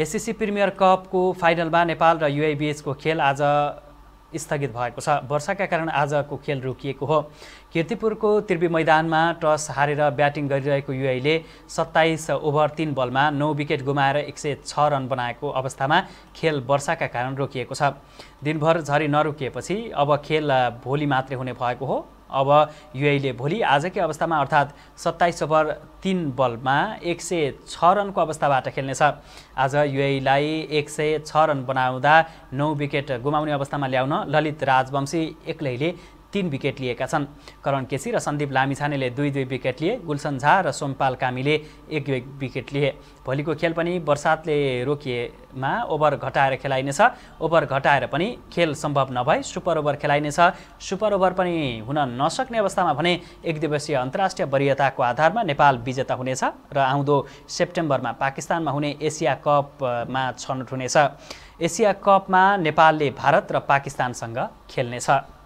ACC premier कपको फाइनलमा नेपाल र युआइबिएचको खेल आज स्थगित भएको छ वर्षाका कारण आजको खेल रोकिएको हो किर्तिपुरको त्रिवी मैदानमा टस हारेर ब्याटिङ गरिरहेको युआईले सत्ताइस ओभर तिन बलमा नौ विकेट गुमाएर एक सय छ रन बनाएको अवस्थामा खेल वर्षाका कारण रोकिएको छ दिनभर झरी नरोकिएपछि अब खेल भोलि मात्रै हुने भएको हो अब युआईले भोलि आजकै अवस्थामा अर्थात् सत्ताइस ओभर तिन बलमा एक सय छ रनको अवस्थाबाट खेल्नेछ आज युआईलाई एक सय छ रन बनाउँदा नौ विकेट गुमाउने अवस्थामा ल्याउन ललित राजवंशी एक्लैले तीन विकेट लिएका छन् करण केसी र सन्दीप लामिछानेले दुई दुई विकेट लिए गुलसन झा र सोमपाल कामीले एक दुई विकेट लिए भोलिको खेल पनि बर्सातले रोकिएमा ओभर घटाएर खेलाइनेछ ओभर घटाएर पनि खेल सम्भव नभए सुपर ओभर खेलाइनेछ सुपर ओभर पनि हुन नसक्ने अवस्थामा भने एक दिवसीय अन्तर्राष्ट्रिय वरियताको आधारमा नेपाल विजेता हुनेछ र आउँदो सेप्टेम्बरमा पाकिस्तानमा हुने एसिया कपमा छनौट हुनेछ एसिया कपमा नेपालले भारत र पाकिस्तानसँग खेल्नेछ